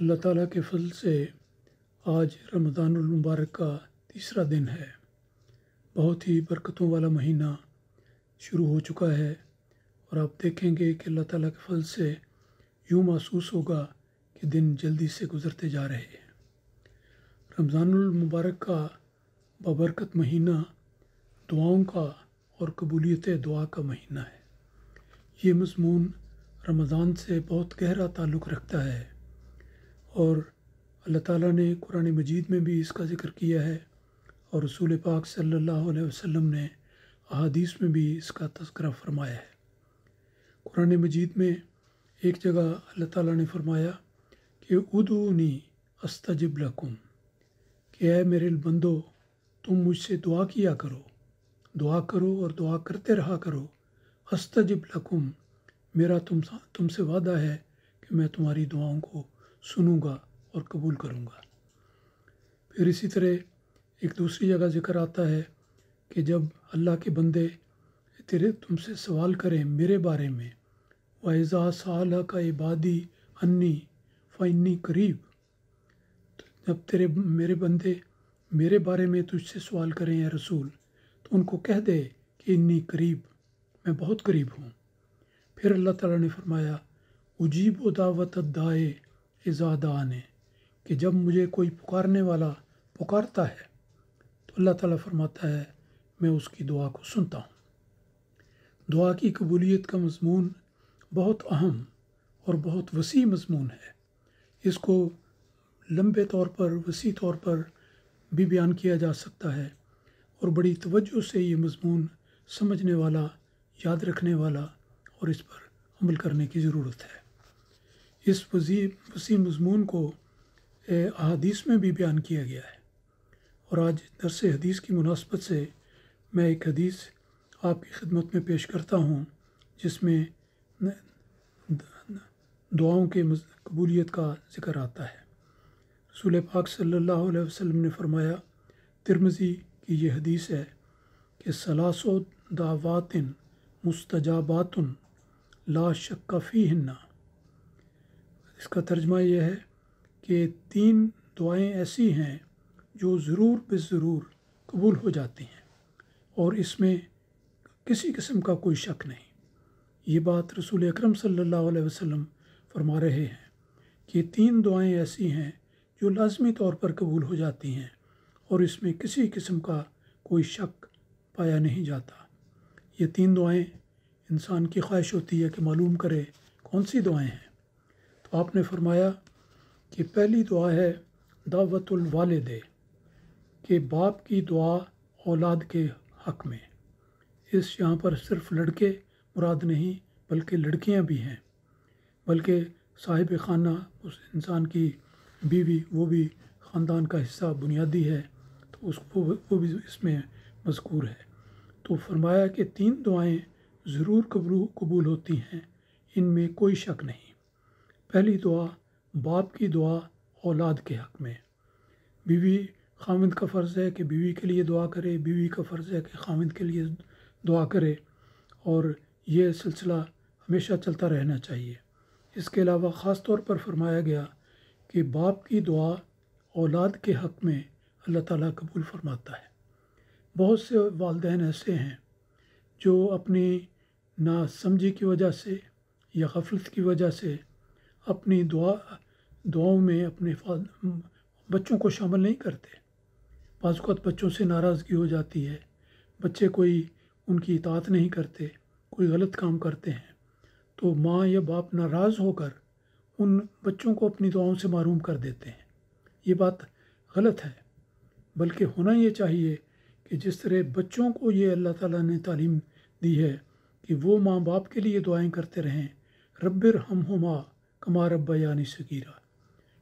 अल्लाह ताला के फल से आज रमज़ानमबारक का तीसरा दिन है बहुत ही बरकतों वाला महीना शुरू हो चुका है और आप देखेंगे कि अल्लाह ताला के फल से यूँ महसूस होगा कि दिन जल्दी से गुज़रते जा रहे हैं रमज़ानमबारक का बबरकत महीना दुआओं का और कबूलियत दुआ का महीना है ये मजमून रमज़ान से बहुत गहरा ताल्लुक़ रखता है और अल्लाह ताला ने कुरान मजीद में भी इसका ज़िक्र किया है और रसूल पाक सल्लल्लाहु अलैहि वसल्लम ने अहादीस में भी इसका तस्करा फरमाया है कुरान मजीद में एक जगह अल्लाह ताला ने फरमाया कि उदूनी अस्तजिब लकुम कि है मेरे बंदो तुम मुझसे दुआ किया करो दुआ करो और दुआ करते रहा करो अस्तजिब लकुम मेरा तुम तुमसे वादा है कि मैं तुम्हारी दुआओं को सुनूंगा और कबूल करूंगा फिर इसी तरह एक दूसरी जगह जिक्र आता है कि जब अल्लाह के बंदे तेरे तुमसे सवाल करें मेरे बारे में वाइजा साल का इबादी अन्नी फ़नी करीब तो जब तेरे मेरे बंदे मेरे बारे में तुझसे सवाल करें या रसूल तो उनको कह दे कि इन्नी करीब मैं बहुत करीब हूँ फिर अल्लाह ताला ने फरमाया उजीब दावत दाए इज़ादान कि जब मुझे कोई पुकारने वाला पुकारता है तो अल्लाह ताला फरमाता है मैं उसकी दुआ को सुनता हूँ दुआ की कबूलियत का मजमून बहुत अहम और बहुत वसी मजमून है इसको लंबे तौर पर वसी तौर पर भी बयान किया जा सकता है और बड़ी तवज्जो से ये मजमून समझने वाला याद रखने वाला और इस पर अमल करने की ज़रूरत है इस वसी वसी मजमून को अदीस में भी बयान किया गया है और आज दरस हदीस की मुनासबत से मैं एक हदीस आपकी खिदमत में पेश करता हूँ जिसमें दुआओं के कबूलियत का जिक्र आता है रसूल पाक सल्लल्लाहु अलैहि वसल्लम ने फरमाया तिरमजी की यह हदीस है कि सलासो दावातिन मुस्तजाबातन ला शक्का फ़ी हिन्ना इसका तर्जमा यह है कि तीन दुआएं ऐसी हैं जो ज़रूर बे ज़रूर कबूल हो जाती हैं और इसमें किसी किस्म का कोई शक नहीं ये बात रसूल अकरम सल्लल्लाहु अलैहि वसल्लम फरमा रहे हैं कि तीन दुआएं ऐसी हैं जो लाजमी तौर पर कबूल हो जाती हैं और इसमें किसी किस्म का कोई शक पाया नहीं जाता ये तीन दुआएं इंसान की ख्वाहिश होती है कि मालूम करे कौन सी दुआएं हैं तो आपने फरमाया कि पहली दुआ है दावतुल दे कि बाप की दुआ औलाद के हक़ में इस यहाँ पर सिर्फ लड़के मुराद नहीं बल्कि लड़कियाँ भी हैं बल्कि साहिब खाना उस इंसान की बीवी वो भी ख़ानदान का हिस्सा बुनियादी है तो उसको वो भी इसमें मजकूर है तो फरमाया कि तीन दुआएं ज़रूर कबूल होती हैं इनमें कोई शक नहीं पहली दुआ बाप की दुआ औलाद के हक़ में बीवी खामिद का फ़र्ज़ है कि बीवी के लिए दुआ करे बीवी का फ़र्ज़ है कि खामिद के लिए दुआ करे और ये सिलसिला हमेशा चलता रहना चाहिए इसके अलावा ख़ास तौर पर फरमाया गया कि बाप की दुआ औलाद के हक़ में अल्लाह ताला कबूल फरमाता है बहुत से वालदे ऐसे हैं जो अपनी नासमझी की वजह से या गफलत की वजह से अपनी दुआ दुआओं में अपने बच्चों को शामिल नहीं करते बाज़त बच्चों से नाराज़गी हो जाती है बच्चे कोई उनकी इतात नहीं करते कोई गलत काम करते हैं तो माँ या बाप नाराज़ होकर उन बच्चों को अपनी दुआओं से महरूम कर देते हैं ये बात गलत है बल्कि होना ये चाहिए कि जिस तरह बच्चों को ये अल्लाह ताला ने तालीम दी है कि वो माँ बाप के लिए दुआएं करते रहें रब्बिर हम हुमा कमा रब यानी सगीरा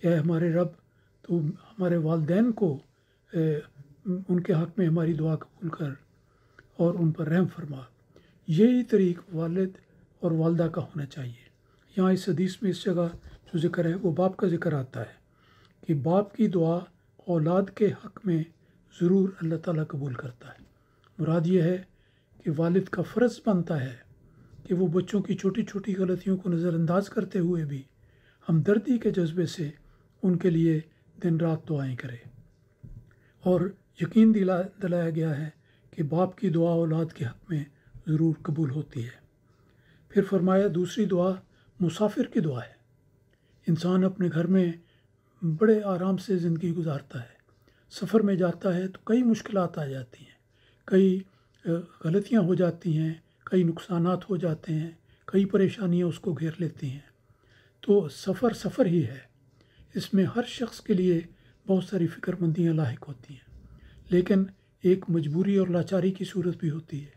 क्या है हमारे रब तो हमारे वालदेन को ए, उनके हक़ में हमारी दुआ कबूल कर और उन पर रहम फरमा यही तरीक वालद और वालदा का होना चाहिए यहाँ इस हदीस में इस जगह जो जिक्र है वो बाप का जिक्र आता है कि बाप की दुआ औलाद के हक़ में ज़रूर अल्लाह ताला कबूल करता है मुराद ये है कि वालिद का फ़र्ज़ बनता है कि वो बच्चों की छोटी छोटी गलतियों को नज़रअंदाज करते हुए भी हमदर्दी के जज्बे से उनके लिए दिन रात दुआएँ करें और यकीन दिला दिलाया गया है कि बाप की दुआ औलाद के हक़ में ज़रूर कबूल होती है फिर फरमाया दूसरी दुआ मुसाफिर की दुआ है इंसान अपने घर में बड़े आराम से ज़िंदगी गुजारता है सफ़र में जाता है तो कई मुश्किल आ जाती हैं कई गलतियाँ हो जाती हैं कई नुकसान हो जाते हैं कई परेशानियाँ उसको घेर लेती हैं तो सफ़र सफ़र ही है इसमें हर शख्स के लिए बहुत सारी फ़िक्रमंदियाँ लाक होती हैं लेकिन एक मजबूरी और लाचारी की सूरत भी होती है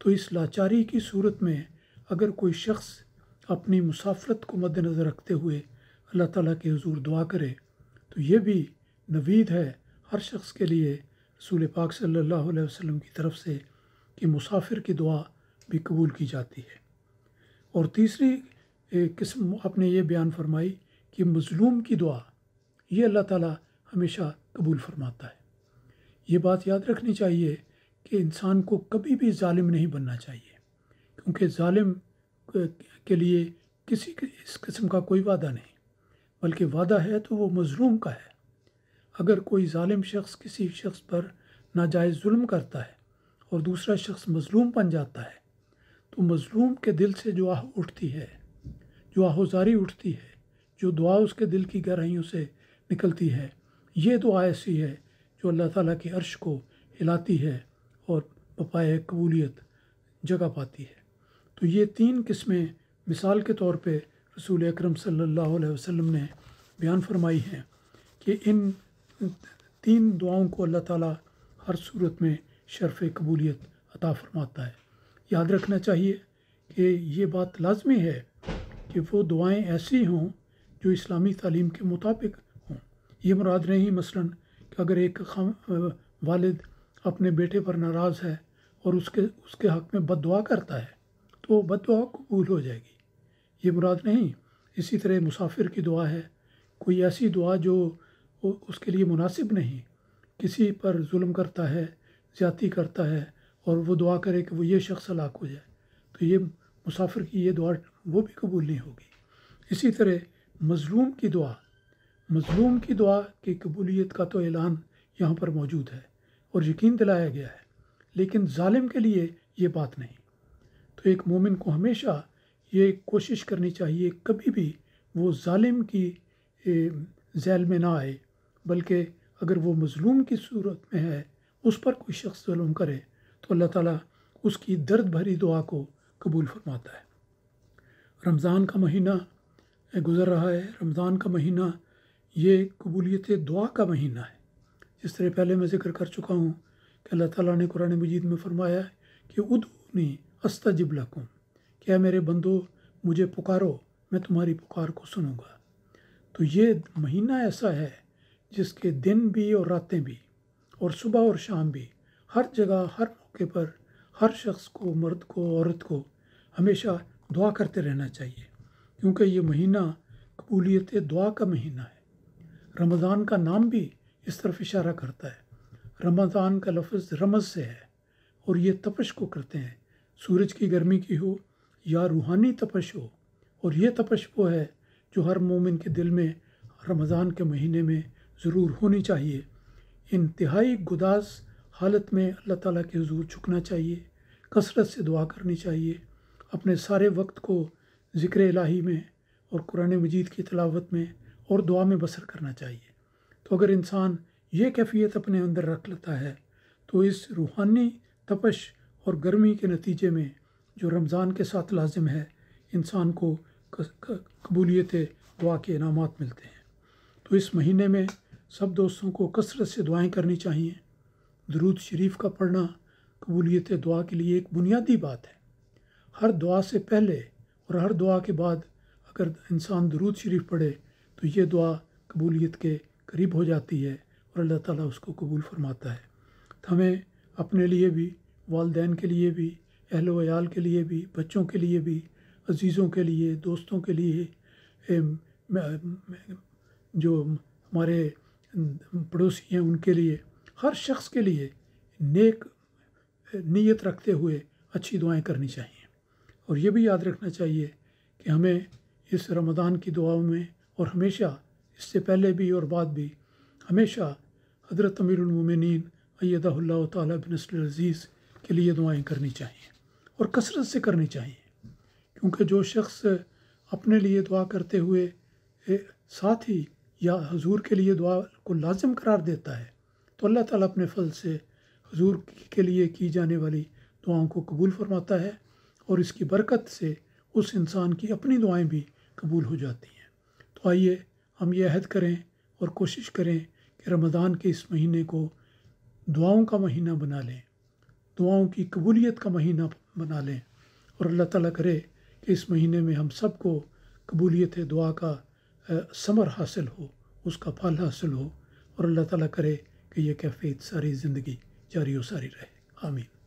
तो इस लाचारी की सूरत में अगर कोई शख्स अपनी मुसाफरत को मद्दनज़र रखते हुए अल्लाह ताला के हजूर दुआ करे तो ये भी नवीद है हर शख्स के लिए रसूल पाक सल्लल्लाहु अलैहि वसल्लम की तरफ से कि मुसाफिर की दुआ भी कबूल की जाती है और तीसरी किस्म आपने ये बयान फरमाई कि मज़लूम की दुआ ये अल्लाह ताला हमेशा कबूल फरमाता है ये बात याद रखनी चाहिए कि इंसान को कभी भी ालिम नहीं बनना चाहिए क्योंकि ालिम के लिए किसी इस किस्म का कोई वादा नहीं बल्कि वादा है तो वो मज़लूम का है अगर कोई ालिम शख्स किसी शख्स पर नाजायज़ जुल्म करता है और दूसरा शख्स मज़लूम बन जाता है तो मज़लूम के दिल से जो आह उठती है जो आहोजारी उठती है जो दुआ उसके दिल की गहराइयों से निकलती है ये दुआ तो ऐसी है जो अल्लाह ताला के अर्श को हिलाती है और पपाए कबूलियत जगह पाती है तो ये तीन किस्में मिसाल के तौर पे रसूल अकरम सल्लल्लाहु अलैहि वसल्लम ने बयान फरमाई हैं कि इन तीन दुआओं को अल्लाह ताला हर सूरत में शरफ़ कबूलियत अता फरमाता है याद रखना चाहिए कि ये बात लाजमी है कि वो दुआएं ऐसी हों जो इस्लामी तालीम के मुताबिक हों ये मुराद नहीं मसलन कि अगर एक वालिद अपने बेटे पर नाराज़ है और उसके उसके हक़ में बद दुआ करता है तो वो बद दुआ कबूल हो जाएगी ये मुराद नहीं इसी तरह मुसाफिर की दुआ है कोई ऐसी दुआ जो उसके लिए मुनासिब नहीं किसी पर जुल्म करता है ज़्यादती करता है और वो दुआ करे कि वो ये शख्स हलाक हो जाए तो ये मुसाफिर की ये दुआ वो भी कबूल नहीं होगी इसी तरह मज़लूम की दुआ मज़लूम की दुआ की कबूलीत का तो ऐलान यहाँ पर मौजूद है और यकीन दिलाया गया है लेकिन ालिम के लिए ये बात नहीं तो एक मोमिन को हमेशा ये कोशिश करनी चाहिए कभी भी वो ालिम की जैल में ना आए बल्कि अगर वो मज़लूम की सूरत में है उस पर कोई शख्स जुल्म करे तो अल्लाह ताला उसकी दर्द भरी दुआ को कबूल फरमाता है रमज़ान का महीना गुज़र रहा है रमज़ान का महीना ये कबूलियत दुआ का महीना है जिस तरह पहले मैं ज़िक्र कर चुका हूँ कि अल्लाह ताला ने कुरान मजीद में फरमाया है कि उदनी जबला कम क्या मेरे बंदो मुझे पुकारो मैं तुम्हारी पुकार को सुनूँगा तो ये महीना ऐसा है जिसके दिन भी और रातें भी और सुबह और शाम भी हर जगह हर मौके पर हर शख्स को मर्द को औरत को हमेशा दुआ करते रहना चाहिए क्योंकि ये महीना कबूलियत दुआ का महीना है रमज़ान का नाम भी इस तरफ इशारा करता है रमज़ान का लफ्ज़ रमज़ से है और ये तपश को करते हैं सूरज की गर्मी की हो या रूहानी तपश हो और ये तपश वो है जो हर मोमिन के दिल में रमज़ान के महीने में ज़रूर होनी चाहिए इंतहाई गुदास हालत में अल्लाह ताला के हजूर झुकना चाहिए कसरत से दुआ करनी चाहिए अपने सारे वक्त को ज़िक्र इलाही में और कुरान मजीद की तलावत में और दुआ में बसर करना चाहिए तो अगर इंसान ये कैफियत अपने अंदर रख लेता है तो इस रूहानी तपश और गर्मी के नतीजे में जो रमज़ान के साथ लाजिम है इंसान को कबूलियत दुआ के इनाम मिलते हैं तो इस महीने में सब दोस्तों को कसरत से दुआएँ करनी चाहिए दरूद शरीफ का पढ़ना कबूलियत दुआ के लिए एक बुनियादी बात है हर दुआ से पहले और हर दुआ के बाद अगर इंसान दरूद शरीफ पढ़े तो ये दुआ कबूलियत के करीब हो जाती है और अल्लाह ताला उसको कबूल फरमाता है तो हमें अपने लिए भी वालदेन के लिए भी अहल वयाल के लिए भी बच्चों के लिए भी अजीज़ों के लिए दोस्तों के लिए जो हमारे पड़ोसी हैं उनके लिए हर शख्स के लिए नेक नीयत रखते हुए अच्छी दुआएं करनी चाहिए और ये भी याद रखना चाहिए कि हमें इस रमज़ान की दुआओं में और हमेशा इससे पहले भी और बाद भी हमेशा हज़रत अमीरमिन अयदाल्ला अज़ीज़ के लिए दुआएं करनी चाहिए और कसरत से करनी चाहिए क्योंकि जो शख्स अपने लिए दुआ करते हुए साथ ही या हजूर के लिए दुआ को लाजम करार देता है तो अल्लाह ताला अपने फल से हजूर के लिए की जाने वाली दुआओं को कबूल फरमाता है और इसकी बरकत से उस इंसान की अपनी दुआएं भी कबूल हो जाती हैं तो आइए हम ये अहद करें और कोशिश करें कि रमज़ान के इस महीने को दुआओं का महीना बना लें दुआओं की कबूलियत का महीना बना लें और अल्लाह ताला करे कि इस महीने में हम सबको कबूलियत दुआ का समर हासिल हो उसका फल हासिल हो और अल्लाह ताला करे कि ये कैफे सारी ज़िंदगी जारी व सारी रहे आमीन